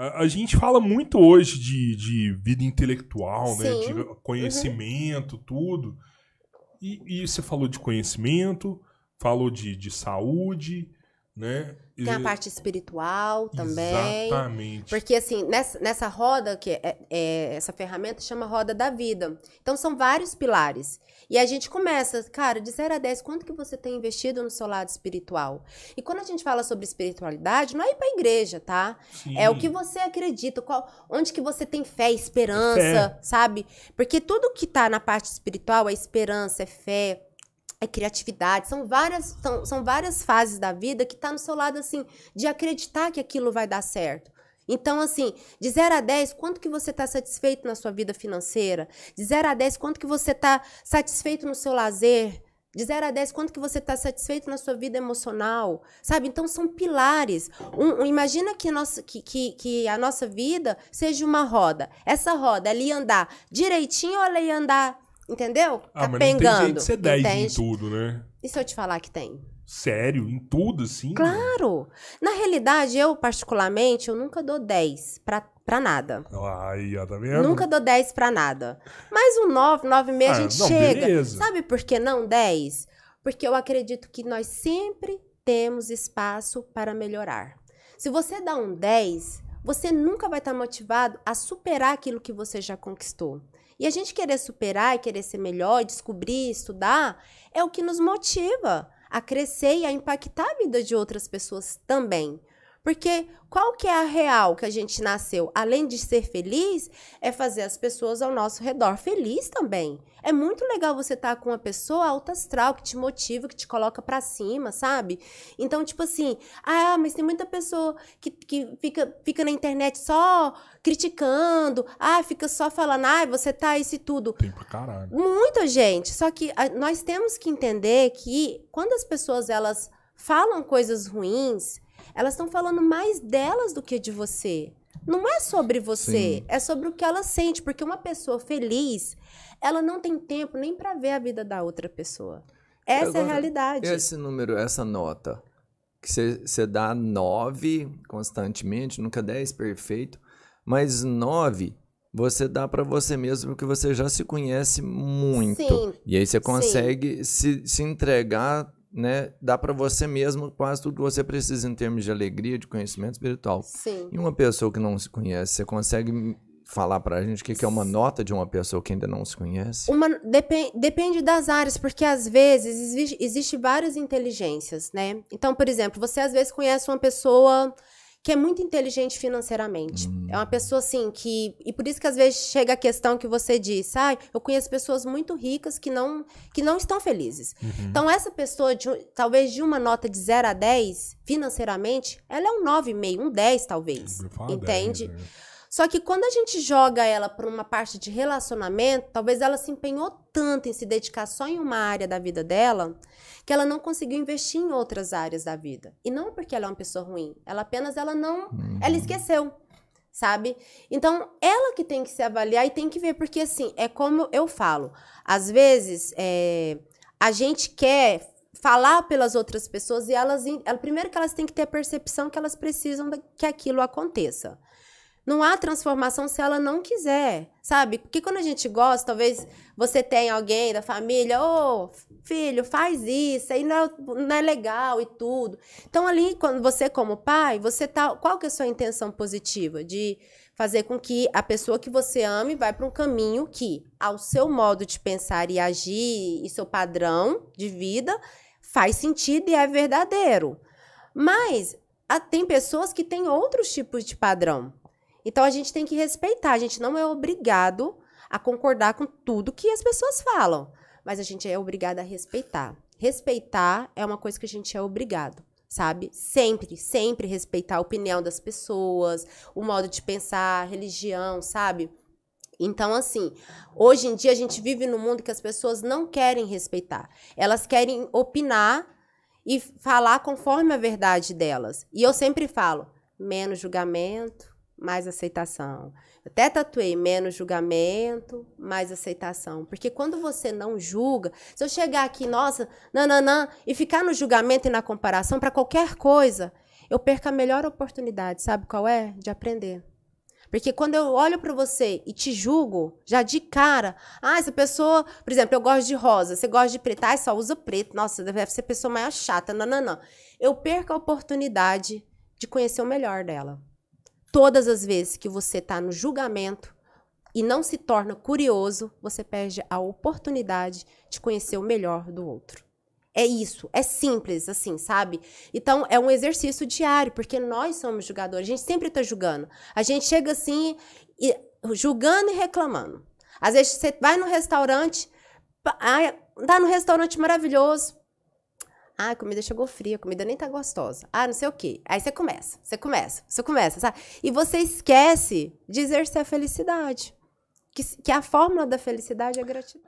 A, a gente fala muito hoje de, de vida intelectual, né? De uhum. conhecimento, uhum. tudo. E, e, você falou de conhecimento, falou de, de saúde, né? Tem a parte espiritual também. Exatamente. Porque, assim, nessa, nessa roda, que é, é, essa ferramenta chama Roda da Vida. Então, são vários pilares. E a gente começa, cara, de 0 a 10, quanto que você tem investido no seu lado espiritual? E quando a gente fala sobre espiritualidade, não é ir pra igreja, tá? Sim. É o que você acredita, qual, onde que você tem fé, esperança, fé. sabe? Porque tudo que tá na parte espiritual é esperança, é fé, é criatividade. São várias, são, são várias fases da vida que está no seu lado, assim, de acreditar que aquilo vai dar certo. Então, assim, de 0 a 10, quanto que você está satisfeito na sua vida financeira? De 0 a 10, quanto que você está satisfeito no seu lazer? De 0 a 10, quanto que você está satisfeito na sua vida emocional? Sabe? Então, são pilares. Um, um, imagina que nossa, que, que, que a nossa vida seja uma roda. Essa roda, ela ia andar direitinho ou ela ia andar Entendeu? Ah, tá mas não tem gente de ser 10 em tudo, né? E se eu te falar que tem? Sério? Em tudo, assim? Claro! Na realidade, eu, particularmente, eu nunca dou 10 pra, pra nada. Aí, ó, tá vendo? Nunca dou 10 pra nada. Mas um 9, 9 meio a ah, gente não, chega. Beleza. Sabe por que não 10? Porque eu acredito que nós sempre temos espaço para melhorar. Se você dá um 10, você nunca vai estar tá motivado a superar aquilo que você já conquistou. E a gente querer superar e querer ser melhor, descobrir, estudar, é o que nos motiva a crescer e a impactar a vida de outras pessoas também. Porque qual que é a real que a gente nasceu? Além de ser feliz, é fazer as pessoas ao nosso redor feliz também. É muito legal você estar tá com uma pessoa alta astral que te motiva, que te coloca para cima, sabe? Então, tipo assim, ah, mas tem muita pessoa que, que fica, fica na internet só criticando, ah, fica só falando, ah, você tá isso e tudo. Tem pra caralho. Muita gente. Só que a, nós temos que entender que quando as pessoas elas falam coisas ruins, elas estão falando mais delas do que de você. Não é sobre você, Sim. é sobre o que ela sente, porque uma pessoa feliz, ela não tem tempo nem para ver a vida da outra pessoa. Essa Agora, é a realidade. Esse número, essa nota, que você dá nove constantemente, nunca dez, perfeito, mas nove você dá para você mesmo porque você já se conhece muito. Sim, e aí você consegue se, se entregar né, dá para você mesmo quase tudo que você precisa em termos de alegria, de conhecimento espiritual. Sim. E uma pessoa que não se conhece, você consegue falar para a gente o que, que, é uma nota de uma pessoa que ainda não se conhece? Uma, depend, depende das áreas, porque às vezes existe, existe várias inteligências, né? Então, por exemplo, você às vezes conhece uma pessoa que é muito inteligente financeiramente. Hum. É uma hum. pessoa assim que. E por isso que às vezes chega a questão que você diz, ai, ah, eu conheço pessoas muito ricas que não, que não estão felizes. Uhum. Então, essa pessoa, de, talvez de uma nota de 0 a 10, financeiramente, ela é um 9,5, um 10, talvez. Entende? 10, é. Só que quando a gente joga ela para uma parte de relacionamento, talvez ela se empenhou tanto em se dedicar só em uma área da vida dela, que ela não conseguiu investir em outras áreas da vida. E não porque ela é uma pessoa ruim, ela apenas ela não, ela uhum. esqueceu sabe? Então, ela que tem que se avaliar e tem que ver, porque assim, é como eu falo, às vezes é, a gente quer falar pelas outras pessoas e elas, primeiro que elas têm que ter a percepção que elas precisam que aquilo aconteça. Não há transformação se ela não quiser, sabe? Porque quando a gente gosta, talvez você tenha alguém da família, ô, oh, filho, faz isso, aí não é, não é legal e tudo. Então ali, quando você como pai, você tá, qual que é a sua intenção positiva de fazer com que a pessoa que você ame vá para um caminho que, ao seu modo de pensar e agir e seu padrão de vida, faz sentido e é verdadeiro. Mas tem pessoas que têm outros tipos de padrão então a gente tem que respeitar, a gente não é obrigado a concordar com tudo que as pessoas falam, mas a gente é obrigado a respeitar. Respeitar é uma coisa que a gente é obrigado, sabe? Sempre, sempre respeitar a opinião das pessoas, o modo de pensar, a religião, sabe? Então, assim, hoje em dia a gente vive num mundo que as pessoas não querem respeitar. Elas querem opinar e falar conforme a verdade delas. E eu sempre falo: menos julgamento, mais aceitação. Até tatuei menos julgamento, mais aceitação. Porque quando você não julga, se eu chegar aqui, nossa, nananã, e ficar no julgamento e na comparação para qualquer coisa, eu perco a melhor oportunidade, sabe qual é? De aprender. Porque quando eu olho para você e te julgo, já de cara, ah, essa pessoa, por exemplo, eu gosto de rosa, você gosta de preto, ah, só usa preto, nossa, deve ser a pessoa mais chata, não, não, não. Eu perco a oportunidade de conhecer o melhor dela. Todas as vezes que você está no julgamento e não se torna curioso, você perde a oportunidade de conhecer o melhor do outro. É isso, é simples assim, sabe? Então é um exercício diário, porque nós somos julgadores, a gente sempre está julgando. A gente chega assim, e, julgando e reclamando. Às vezes você vai no restaurante, dá tá no restaurante maravilhoso, ah, a comida chegou fria, a comida nem tá gostosa. Ah, não sei o quê. Aí você começa, você começa, você começa, sabe? E você esquece de exercer a felicidade. Que, que a fórmula da felicidade é gratidão.